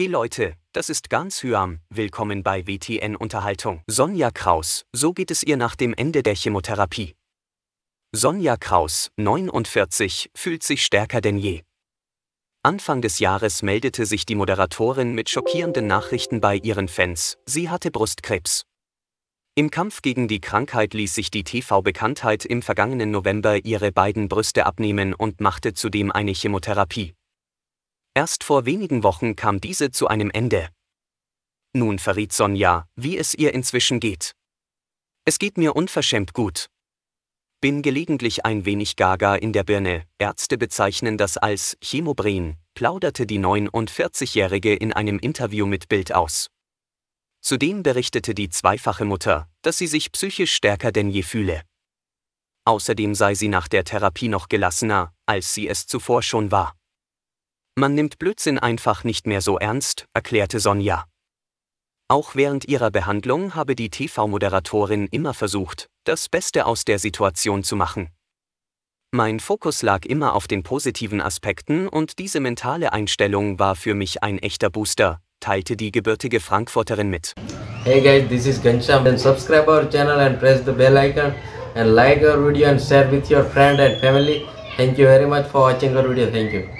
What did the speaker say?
Hey Leute, das ist ganz Hyam, willkommen bei WTN Unterhaltung. Sonja Kraus, so geht es ihr nach dem Ende der Chemotherapie. Sonja Kraus, 49, fühlt sich stärker denn je. Anfang des Jahres meldete sich die Moderatorin mit schockierenden Nachrichten bei ihren Fans, sie hatte Brustkrebs. Im Kampf gegen die Krankheit ließ sich die TV-Bekanntheit im vergangenen November ihre beiden Brüste abnehmen und machte zudem eine Chemotherapie. Erst vor wenigen Wochen kam diese zu einem Ende. Nun verriet Sonja, wie es ihr inzwischen geht. Es geht mir unverschämt gut. Bin gelegentlich ein wenig gaga in der Birne, Ärzte bezeichnen das als Chemobren, plauderte die 49-Jährige in einem Interview mit Bild aus. Zudem berichtete die zweifache Mutter, dass sie sich psychisch stärker denn je fühle. Außerdem sei sie nach der Therapie noch gelassener, als sie es zuvor schon war. Man nimmt Blödsinn einfach nicht mehr so ernst, erklärte Sonja. Auch während ihrer Behandlung habe die TV-Moderatorin immer versucht, das Beste aus der Situation zu machen. Mein Fokus lag immer auf den positiven Aspekten und diese mentale Einstellung war für mich ein echter Booster, teilte die gebürtige Frankfurterin mit. Hey guys, this is Gansham Then subscribe our channel and press the bell icon and like our video and share with your friend and family. Thank you very much for watching our video. Thank you.